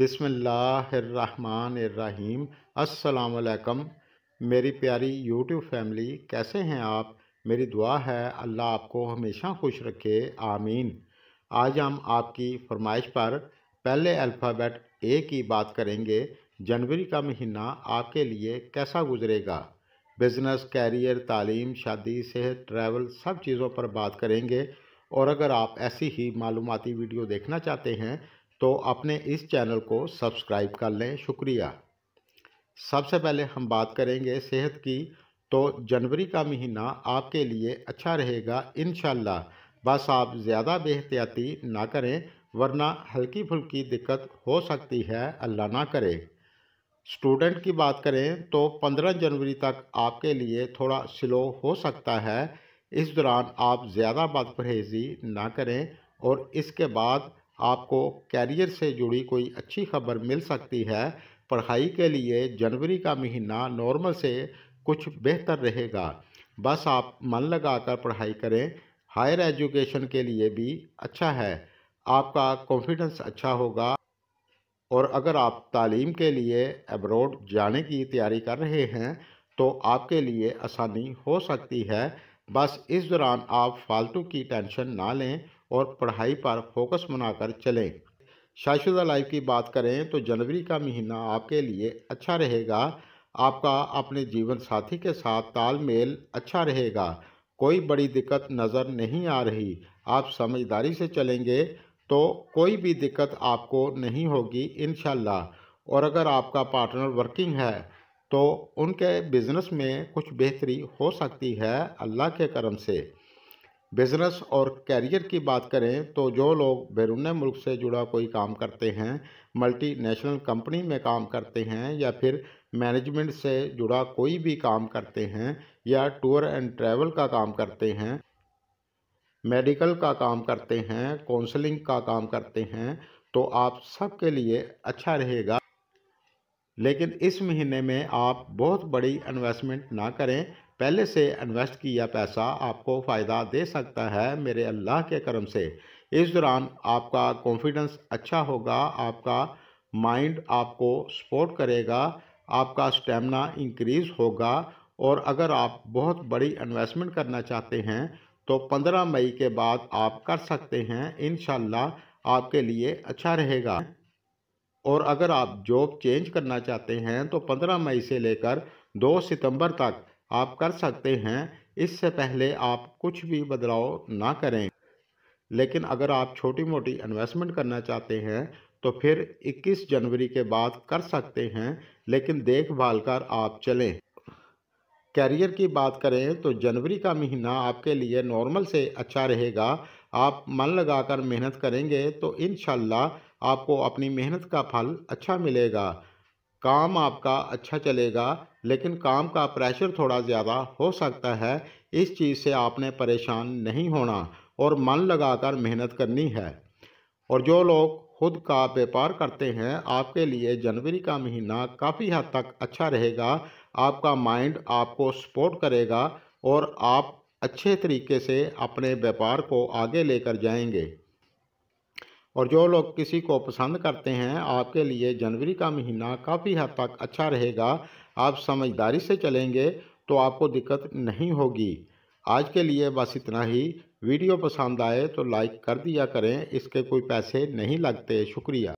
बिसमीम अस्सलाम मेरी प्यारी यूट्यूब फैमिली कैसे हैं आप मेरी दुआ है अल्लाह आपको हमेशा खुश रखे आमीन आज हम आपकी फरमाइश पर पहले अल्फ़ाबेट ए की बात करेंगे जनवरी का महीना आपके लिए कैसा गुजरेगा बिज़नेस कैरियर तालीम शादी सेहत ट्रैवल सब चीज़ों पर बात करेंगे और अगर आप ऐसी ही मालूमती वीडियो देखना चाहते हैं तो अपने इस चैनल को सब्सक्राइब कर लें शुक्रिया सबसे पहले हम बात करेंगे सेहत की तो जनवरी का महीना आपके लिए अच्छा रहेगा इन बस आप ज़्यादा बेहतियाती ना करें वरना हल्की फुल्की दिक्कत हो सकती है अल्लाह ना करे स्टूडेंट की बात करें तो 15 जनवरी तक आपके लिए थोड़ा स्लो हो सकता है इस दौरान आप ज़्यादा परहेजी ना करें और इसके बाद आपको कैरियर से जुड़ी कोई अच्छी खबर मिल सकती है पढ़ाई के लिए जनवरी का महीना नॉर्मल से कुछ बेहतर रहेगा बस आप मन लगाकर पढ़ाई करें हायर एजुकेशन के लिए भी अच्छा है आपका कॉन्फिडेंस अच्छा होगा और अगर आप तालीम के लिए एब्रोड जाने की तैयारी कर रहे हैं तो आपके लिए आसानी हो सकती है बस इस दौरान आप फालतू की टेंशन ना लें और पढ़ाई पर फोकस बनाकर चलें शाशुदा लाइफ की बात करें तो जनवरी का महीना आपके लिए अच्छा रहेगा आपका अपने जीवन साथी के साथ तालमेल अच्छा रहेगा कोई बड़ी दिक्कत नज़र नहीं आ रही आप समझदारी से चलेंगे तो कोई भी दिक्कत आपको नहीं होगी इन और अगर आपका पार्टनर वर्किंग है तो उनके बिज़नेस में कुछ बेहतरी हो सकती है अल्लाह के करम से बिजनेस और कैरियर की बात करें तो जो लोग बैरून मुल्क से जुड़ा कोई काम करते हैं मल्टीनेशनल कंपनी में काम करते हैं या फिर मैनेजमेंट से जुड़ा कोई भी काम करते हैं या टूर एंड ट्रैवल का काम करते हैं मेडिकल का काम करते हैं काउंसलिंग का काम करते हैं तो आप सबके लिए अच्छा रहेगा लेकिन इस महीने में आप बहुत बड़ी इन्वेस्टमेंट ना करें पहले से इन्वेस्ट किया पैसा आपको फ़ायदा दे सकता है मेरे अल्लाह के करम से इस दौरान आपका कॉन्फिडेंस अच्छा होगा आपका माइंड आपको सपोर्ट करेगा आपका स्टेमिना इंक्रीज़ होगा और अगर आप बहुत बड़ी इन्वेस्टमेंट करना चाहते हैं तो 15 मई के बाद आप कर सकते हैं इन आपके लिए अच्छा रहेगा और अगर आप जॉब चेंज करना चाहते हैं तो 15 मई से लेकर 2 सितंबर तक आप कर सकते हैं इससे पहले आप कुछ भी बदलाव ना करें लेकिन अगर आप छोटी मोटी इन्वेस्टमेंट करना चाहते हैं तो फिर 21 जनवरी के बाद कर सकते हैं लेकिन देखभाल कर आप चलें कैरियर की बात करें तो जनवरी का महीना आपके लिए नॉर्मल से अच्छा रहेगा आप मन लगाकर मेहनत करेंगे तो इन आपको अपनी मेहनत का फल अच्छा मिलेगा काम आपका अच्छा चलेगा लेकिन काम का प्रेशर थोड़ा ज़्यादा हो सकता है इस चीज़ से आपने परेशान नहीं होना और मन लगाकर मेहनत करनी है और जो लोग खुद का व्यापार करते हैं आपके लिए जनवरी का महीना काफ़ी हद तक अच्छा रहेगा आपका माइंड आपको सपोर्ट करेगा और आप अच्छे तरीके से अपने व्यापार को आगे लेकर जाएंगे और जो लोग किसी को पसंद करते हैं आपके लिए जनवरी का महीना काफ़ी हद तक अच्छा रहेगा आप समझदारी से चलेंगे तो आपको दिक्कत नहीं होगी आज के लिए बस इतना ही वीडियो पसंद आए तो लाइक कर दिया करें इसके कोई पैसे नहीं लगते शुक्रिया